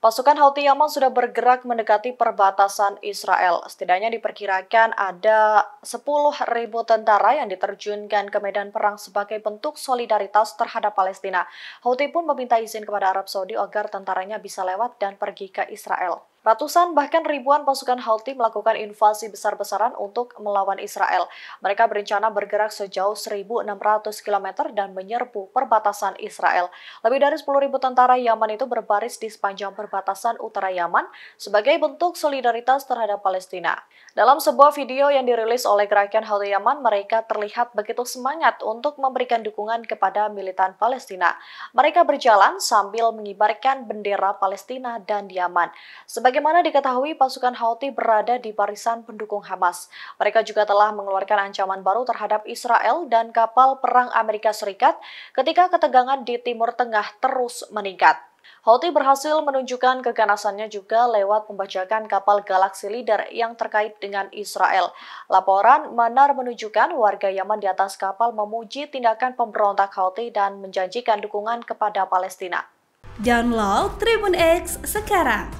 Pasukan Houthi Yaman sudah bergerak mendekati perbatasan Israel. Setidaknya diperkirakan ada 10.000 tentara yang diterjunkan ke medan perang sebagai bentuk solidaritas terhadap Palestina. Houthi pun meminta izin kepada Arab Saudi agar tentaranya bisa lewat dan pergi ke Israel. Ratusan bahkan ribuan pasukan Houthi melakukan invasi besar-besaran untuk melawan Israel. Mereka berencana bergerak sejauh 1.600 km dan menyerbu perbatasan Israel. Lebih dari 10.000 tentara Yaman itu berbaris di sepanjang perbatasan utara Yaman sebagai bentuk solidaritas terhadap Palestina. Dalam sebuah video yang dirilis oleh gerakan Houthi Yaman, mereka terlihat begitu semangat untuk memberikan dukungan kepada militan Palestina. Mereka berjalan sambil mengibarkan bendera Palestina dan Yaman. Sebagai Bagaimana diketahui, pasukan Houthi berada di barisan pendukung Hamas. Mereka juga telah mengeluarkan ancaman baru terhadap Israel dan kapal perang Amerika Serikat ketika ketegangan di Timur Tengah terus meningkat. Houthi berhasil menunjukkan keganasannya juga lewat pembajakan kapal Galaxy Leader yang terkait dengan Israel. Laporan Manar menunjukkan warga Yaman di atas kapal memuji tindakan pemberontak Houthi dan menjanjikan dukungan kepada Palestina. Download Tribun X sekarang